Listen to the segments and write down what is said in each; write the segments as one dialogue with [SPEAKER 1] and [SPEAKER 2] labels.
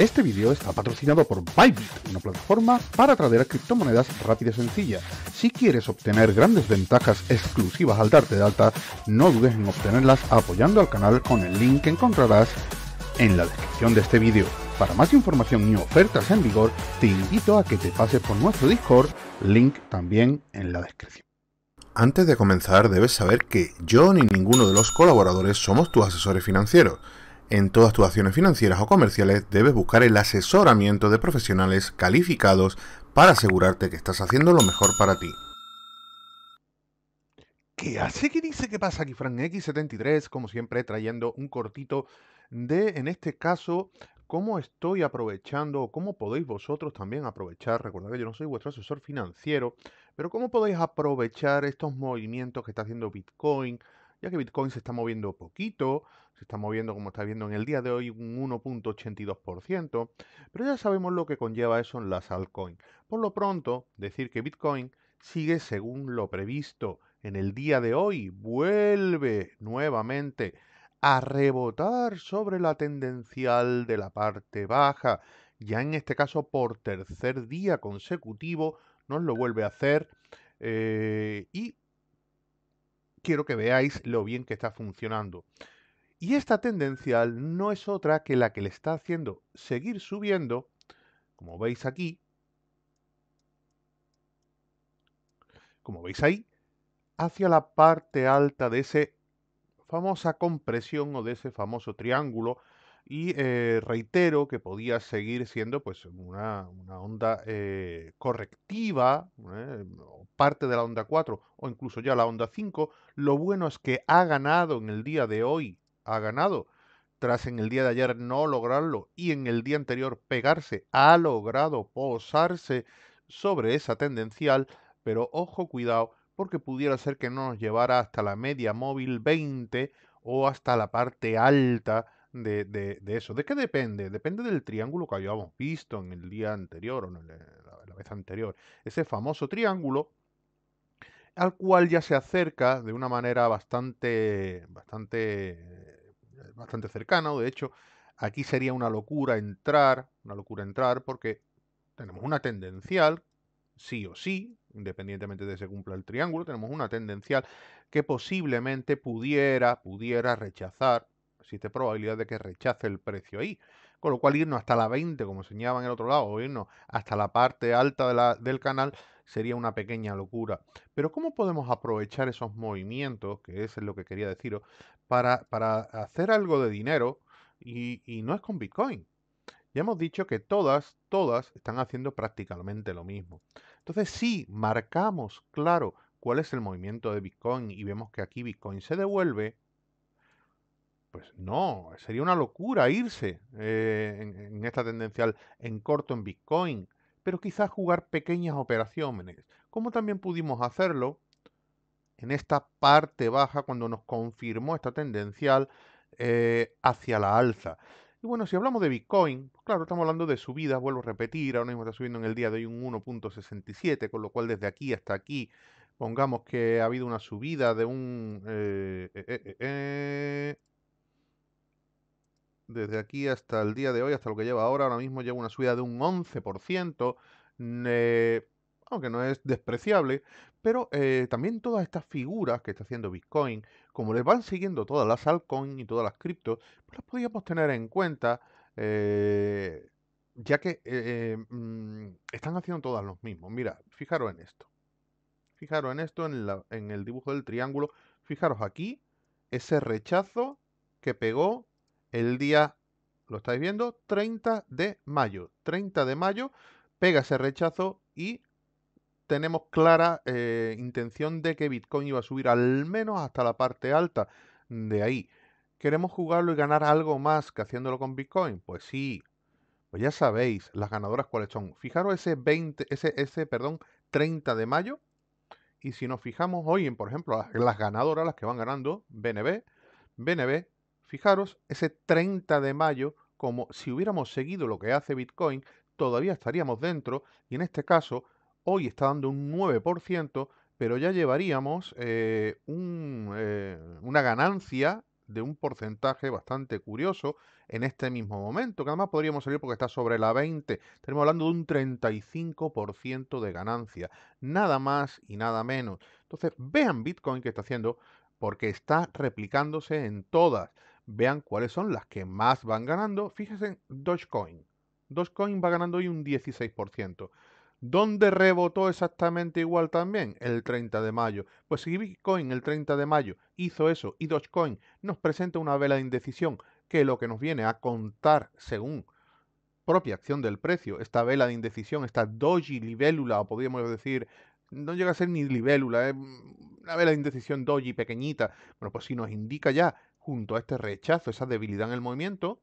[SPEAKER 1] Este vídeo está patrocinado por Bybit, una plataforma para a criptomonedas rápida y sencilla. Si quieres obtener grandes ventajas exclusivas al darte de alta, no dudes en obtenerlas apoyando al canal con el link que encontrarás en la descripción de este vídeo. Para más información y ofertas en vigor, te invito a que te pases por nuestro Discord, link también en la descripción. Antes de comenzar, debes saber que yo ni ninguno de los colaboradores somos tus asesores financieros en todas tus acciones financieras o comerciales debes buscar el asesoramiento de profesionales calificados para asegurarte que estás haciendo lo mejor para ti. ¿Qué hace? ¿Qué dice? ¿Qué pasa aquí, Frank? X73? Como siempre, trayendo un cortito de, en este caso, cómo estoy aprovechando, cómo podéis vosotros también aprovechar, recordad que yo no soy vuestro asesor financiero, pero cómo podéis aprovechar estos movimientos que está haciendo Bitcoin, ya que Bitcoin se está moviendo poquito, se está moviendo como está viendo en el día de hoy un 1.82%, pero ya sabemos lo que conlleva eso en las altcoins. Por lo pronto, decir que Bitcoin sigue según lo previsto en el día de hoy, vuelve nuevamente a rebotar sobre la tendencial de la parte baja. Ya en este caso por tercer día consecutivo nos lo vuelve a hacer eh, y quiero que veáis lo bien que está funcionando. Y esta tendencia no es otra que la que le está haciendo seguir subiendo, como veis aquí, como veis ahí, hacia la parte alta de esa famosa compresión o de ese famoso triángulo y eh, reitero que podía seguir siendo pues una, una onda eh, correctiva, ¿eh? parte de la onda 4 o incluso ya la onda 5. Lo bueno es que ha ganado en el día de hoy, ha ganado. Tras en el día de ayer no lograrlo y en el día anterior pegarse, ha logrado posarse sobre esa tendencial, pero ojo cuidado porque pudiera ser que no nos llevara hasta la media móvil 20 o hasta la parte alta de, eso. ¿De qué depende? Depende del triángulo que habíamos visto en el día anterior o en eh, la, vez anterior. Ese famoso triángulo al cual ya se acerca de una manera bastante, bastante, eh, bastante cercana. De hecho, aquí sería una locura entrar, una locura entrar porque tenemos una tendencial, sí o sí, independientemente de si cumpla el triángulo, tenemos una tendencial que posiblemente pudiera, pudiera rechazar existe probabilidad de que rechace el precio ahí. Con lo cual irnos hasta la 20, como señalaba en el otro lado, o irnos hasta la parte alta de del canal, sería una pequeña locura. Pero ¿cómo podemos aprovechar esos movimientos, que es lo que quería deciros, para, hacer algo de dinero y, y no es con Bitcoin? Ya hemos dicho que todas, todas están haciendo prácticamente lo mismo. Entonces, si marcamos claro cuál es el movimiento de Bitcoin y vemos que aquí Bitcoin se devuelve, pues no, sería una locura irse eh, en, esta tendencial en corto en Bitcoin, pero quizás jugar pequeñas operaciones, como también pudimos hacerlo en esta parte baja cuando nos confirmó esta tendencial eh, hacia la alza. Y bueno, si hablamos de Bitcoin, pues claro, estamos hablando de subidas, vuelvo a repetir, ahora mismo está subiendo en el día de hoy un 1.67, con lo cual desde aquí hasta aquí, pongamos que ha habido una subida de un... Eh, desde aquí hasta el día de hoy, hasta lo que lleva ahora, ahora mismo lleva una subida de un 11%, eh, aunque no es despreciable, pero eh, también todas estas figuras que está haciendo Bitcoin, como les van siguiendo todas las altcoins y todas las criptos, pues las podríamos tener en cuenta, eh, ya que mm, están haciendo todas los mismos. Mira, fijaros en esto. Fijaros en esto, en, en el dibujo del triángulo. Fijaros aquí, ese rechazo que pegó el día, lo estáis viendo, 30 de mayo. 30 de mayo pega ese rechazo y tenemos clara eh, intención de que Bitcoin iba a subir al menos hasta la parte alta de ahí. ¿Queremos jugarlo y ganar algo más que haciéndolo con Bitcoin? Pues sí. Pues ya sabéis las ganadoras cuáles son. Fijaros ese 20, ese, ese, perdón, 30 de mayo. Y si nos fijamos hoy en, por ejemplo, las, las ganadoras, las que van ganando, BNB, BNB Fijaros, ese 30 de mayo, como si hubiéramos seguido lo que hace Bitcoin, todavía estaríamos dentro y en este caso hoy está dando un 9%, pero ya llevaríamos eh, eh, una ganancia de un porcentaje bastante curioso en este mismo momento, que además podríamos salir porque está sobre la 20. Estamos hablando de un 35% de ganancia, nada más y nada menos. Entonces, vean Bitcoin que está haciendo porque está replicándose en todas vean cuáles son las que más van ganando. Fíjense en Dogecoin. Dogecoin va ganando hoy un 16%. ¿Dónde rebotó exactamente igual también? El 30 de mayo. Pues si Bitcoin el 30 de mayo hizo eso y Dogecoin nos presenta una vela de indecisión que lo que nos viene a contar según propia acción del precio, esta vela de indecisión, esta doji libélula, o podríamos decir, no llega a ser ni libélula, es una vela de indecisión doji pequeñita, bueno, pues si nos indica ya junto a este rechazo, esa debilidad en el movimiento,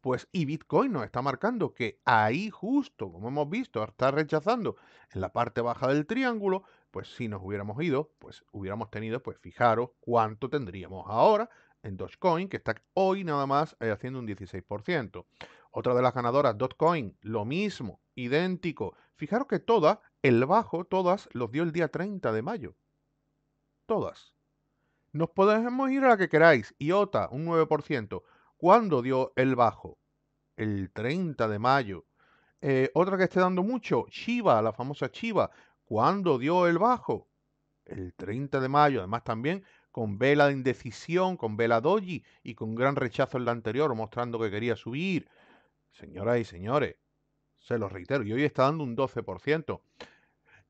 [SPEAKER 1] pues y Bitcoin nos está marcando que ahí justo, como hemos visto, está rechazando en la parte baja del triángulo, pues si nos hubiéramos ido, pues hubiéramos tenido, pues fijaros cuánto tendríamos ahora en Dogecoin, que está hoy nada más eh, haciendo un 16%. Otra de las ganadoras, Dogecoin, lo mismo, idéntico. Fijaros que todas, el bajo, todas los dio el día 30 de mayo. Todas. Nos podemos ir a la que queráis. IOTA, un 9%. ¿Cuándo dio el bajo? El 30 de mayo. Eh, otra que esté dando mucho, Chiva, la famosa Chiva. ¿Cuándo dio el bajo? El 30 de mayo. Además también con vela de indecisión, con vela doji y con gran rechazo en la anterior, mostrando que quería subir. Señoras y señores, se los reitero, y hoy está dando un 12%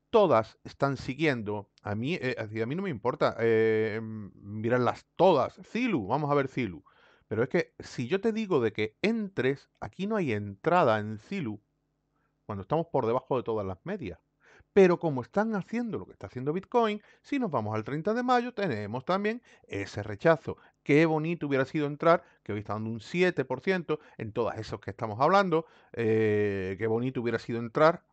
[SPEAKER 1] todas están siguiendo. A mí, eh, a mí no me importa eh, em, mirarlas todas. silu vamos a ver Zilu. Pero es que si yo te digo de que entres, aquí no hay entrada en silu cuando estamos por debajo de todas las medias. Pero como están haciendo lo que está haciendo Bitcoin, si nos vamos al 30 de mayo tenemos también ese rechazo. Qué bonito hubiera sido entrar, que hoy está dando un 7% en todas esas que estamos hablando. Eh, qué bonito hubiera sido entrar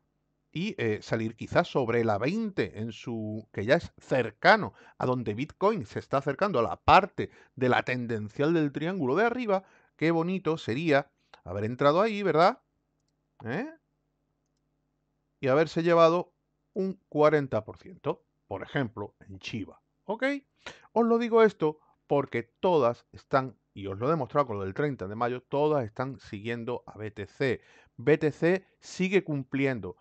[SPEAKER 1] y eh, salir quizás sobre la 20 en su que ya es cercano a donde Bitcoin se está acercando a la parte de la tendencial del triángulo de arriba, qué bonito sería haber entrado ahí, ¿verdad? ¿Eh? Y haberse llevado un 40%, por ejemplo, en Chiva, ¿ok? Os lo digo esto porque todas están y os lo he demostrado con lo del 30 de mayo, todas están siguiendo a BTC. BTC sigue cumpliendo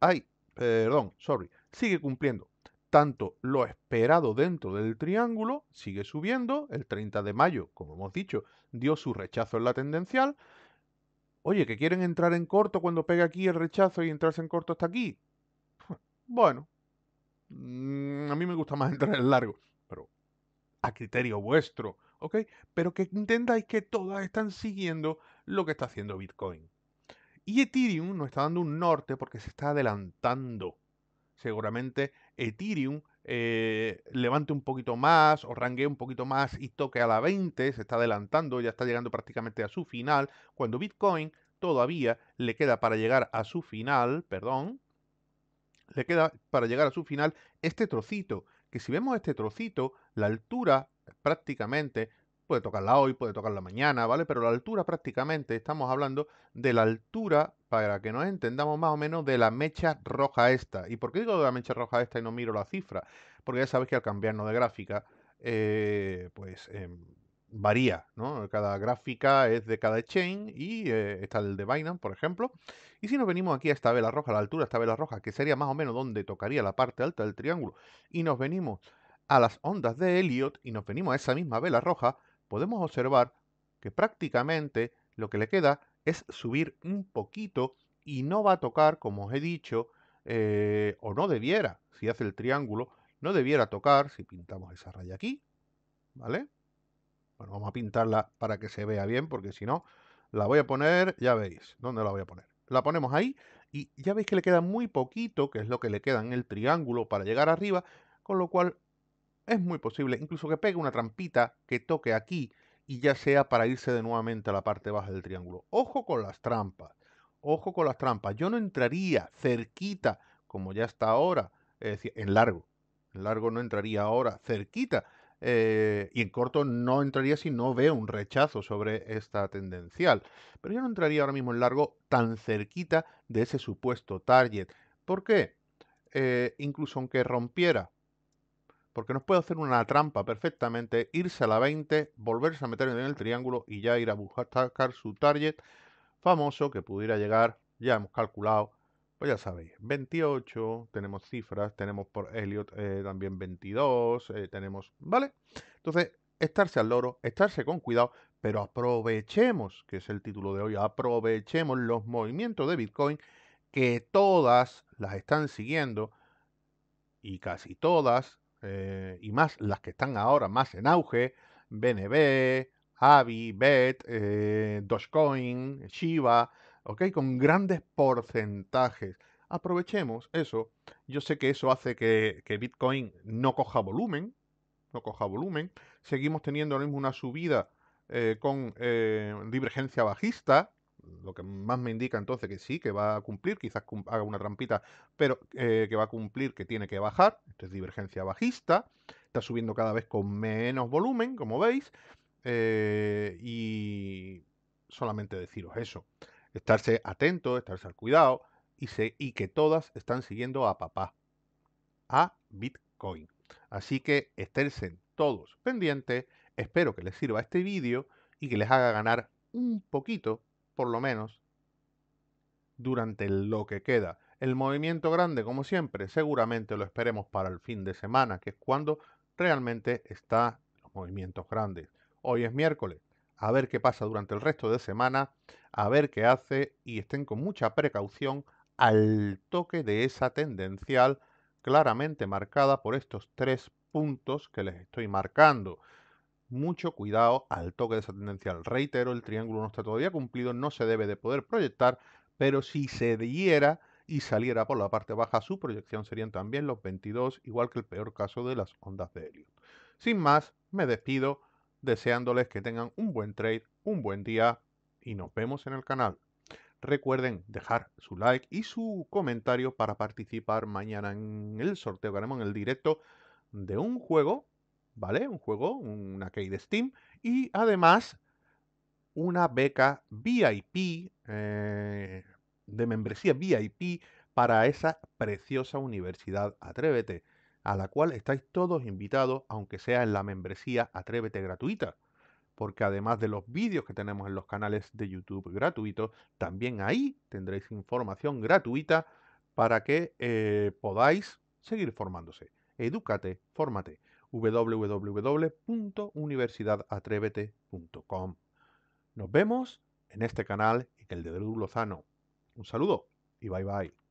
[SPEAKER 1] ay, perdón, sorry, sigue cumpliendo tanto lo esperado dentro del triángulo, sigue subiendo, el 30 de mayo, como hemos dicho, dio su rechazo en la tendencial. Oye, que quieren entrar en corto cuando pega aquí el rechazo y entrarse en corto hasta aquí. Bueno, mm, a mí me gusta más entrar en largo, pero a criterio vuestro, ¿ok? Pero que entendáis que todas están siguiendo lo que está haciendo Bitcoin. Y Ethereum nos está dando un norte porque se está adelantando. Seguramente Ethereum eh, levante un poquito más o ranguee un poquito más y toque a la 20, se está adelantando, ya está llegando prácticamente a su final, cuando Bitcoin todavía le queda para llegar a su final, perdón, le queda para llegar a su final este trocito, que si vemos este trocito, la altura prácticamente Puede tocarla hoy, puede tocarla mañana, ¿vale? Pero la altura prácticamente, estamos hablando de la altura, para que nos entendamos más o menos, de la mecha roja esta. ¿Y por qué digo de la mecha roja esta y no miro la cifra? Porque ya sabes que al cambiarnos de gráfica, eh, pues em, varía, ¿no? Cada gráfica es de cada chain y eh, está el de Binance, por ejemplo. Y si nos venimos aquí a esta vela roja, la altura de esta vela roja, que sería más o menos donde tocaría la parte alta del triángulo, y nos venimos a las ondas de Elliot y nos venimos a esa misma vela roja, podemos observar que prácticamente lo que le queda es subir un poquito y no va a tocar, como os he dicho, eh, o no debiera, si hace el triángulo, no debiera tocar, si pintamos esa raya aquí, ¿vale? Bueno, vamos a pintarla para que se vea bien, porque si no, la voy a poner, ya veis, ¿dónde la voy a poner? La ponemos ahí y ya veis que le queda muy poquito, que es lo que le queda en el triángulo para llegar arriba, con lo cual es muy posible, incluso que pegue una trampita que toque aquí y ya sea para irse de nuevamente a la parte baja del triángulo. Ojo con las trampas, ojo con las trampas. Yo no entraría cerquita, como ya está ahora, es decir, en largo. En largo no entraría ahora, cerquita. Eh, y en corto no entraría si no veo un rechazo sobre esta tendencial. Pero yo no entraría ahora mismo en largo tan cerquita de ese supuesto target. ¿Por qué? Eh, incluso aunque rompiera porque nos puede hacer una trampa perfectamente, irse a la 20, volverse a meter en el triángulo y ya ir a buscar su target famoso que pudiera llegar, ya hemos calculado, pues ya sabéis, 28, tenemos cifras, tenemos por Elliot eh, también 22, eh, tenemos, ¿vale? Entonces, estarse al loro, estarse con cuidado, pero aprovechemos, que es el título de hoy, aprovechemos los movimientos de Bitcoin que todas las están siguiendo y casi todas eh, y más las que están ahora más en auge, BNB, Avi, BET, eh, Dogecoin, Shiba, Con grandes porcentajes. Aprovechemos eso. Yo sé que eso hace que, Bitcoin no coja volumen, no coja volumen. Seguimos teniendo ahora mismo una subida eh, con divergencia bajista, lo que más me indica entonces que sí, que va a cumplir, quizás haga una trampita, pero eh, que va a cumplir, que tiene que bajar, esta es divergencia bajista, está subiendo cada vez con menos volumen, como veis, eh, y solamente deciros eso, estarse atento, estarse al cuidado, y, que todas están siguiendo a papá, a Bitcoin. Así que estén todos pendientes, espero que les sirva este vídeo y que les haga ganar un poquito por lo menos, durante lo que queda. El movimiento grande, como siempre, seguramente lo esperemos para el fin de semana, que es cuando realmente están los movimientos grandes. Hoy es miércoles, a ver qué pasa durante el resto de semana, a ver qué hace y estén con mucha precaución al toque de esa tendencial claramente marcada por estos tres puntos que les estoy marcando mucho cuidado al toque de esa tendencia Reitero, el triángulo no está todavía cumplido, no se debe de poder proyectar, pero si se diera y saliera por la parte baja, su proyección serían también los 22, igual que el peor caso de las ondas de helio. Sin más, me despido deseándoles que tengan un buen trade, un buen día y nos vemos en el canal. Recuerden dejar su like y su comentario para participar mañana en el sorteo que haremos en el directo de un juego ¿vale? Un juego, una key de Steam. Y además, una beca VIP, eh, de membresía VIP, para esa preciosa universidad Atrévete, a la cual estáis todos invitados, aunque sea en la membresía Atrévete gratuita. Porque además de los vídeos que tenemos en los canales de YouTube gratuitos, también ahí tendréis información gratuita para que eh, podáis seguir formándose. Edúcate, fórmate www.universidadatrevete.com. Nos vemos en este canal y en el de Drew Lozano. Un saludo y bye bye.